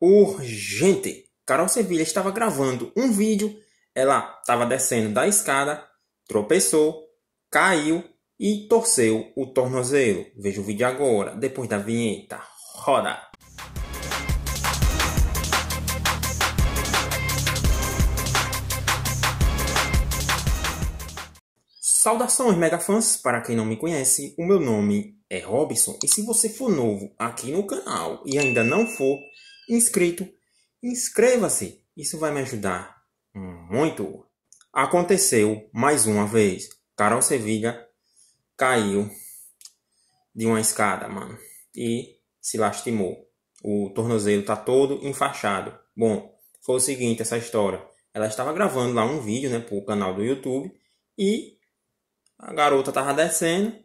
urgente. Carol Sevilha estava gravando um vídeo, ela estava descendo da escada, tropeçou, caiu e torceu o tornozelo. Veja o vídeo agora, depois da vinheta. Roda! Saudações, megafãs! Para quem não me conhece, o meu nome é Robson e se você for novo aqui no canal e ainda não for, inscrito, inscreva-se. Isso vai me ajudar muito. Aconteceu mais uma vez. Carol Sevilha caiu de uma escada, mano, e se lastimou. O tornozelo tá todo enfaixado. Bom, foi o seguinte essa história. Ela estava gravando lá um vídeo, né, pro canal do YouTube e a garota tava descendo,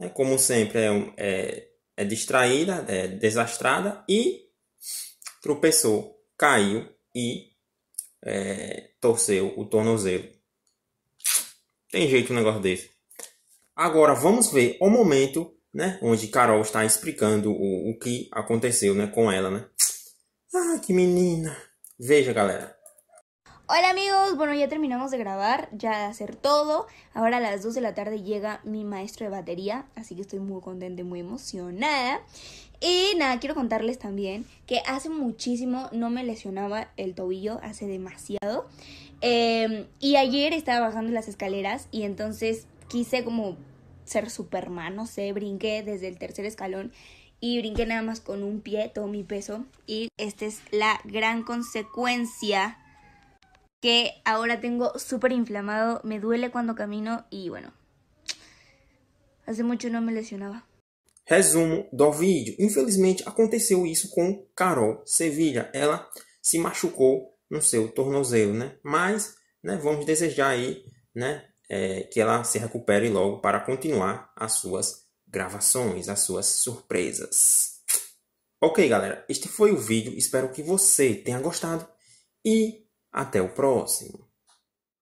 né, como sempre é, é, é distraída, é desastrada e tropeçou, caiu e é, torceu o tornozelo. Tem jeito um negócio desse. Agora vamos ver o momento, né, onde Carol está explicando o, o que aconteceu, né, com ela, né? Ah, que menina. Veja, galera. Hola amigos, bueno ya terminamos de grabar, ya de hacer todo. Ahora a las 2 de la tarde llega mi maestro de batería, así que estoy muy contenta y muy emocionada. Y nada, quiero contarles también que hace muchísimo no me lesionaba el tobillo, hace demasiado. Em, y ayer estaba bajando las escaleras y entonces quise como ser Superman, no sé, brinqué desde el tercer escalón y brinqué nada más con un pie todo mi peso. Y esta es la gran consecuencia que ahora tengo súper inflamado, me duele cuando camino y bueno, hace mucho no me lesionaba. Resumo do vídeo. Infelizmente aconteceu isso com Carol Sevilha. Ela se machucou no seu tornozelo, né? Mas, né, vamos desejar aí, né, é, que ela se recupere logo para continuar as suas gravações, as suas surpresas. Ok, galera, este foi o vídeo. Espero que você tenha gostado e até o próximo.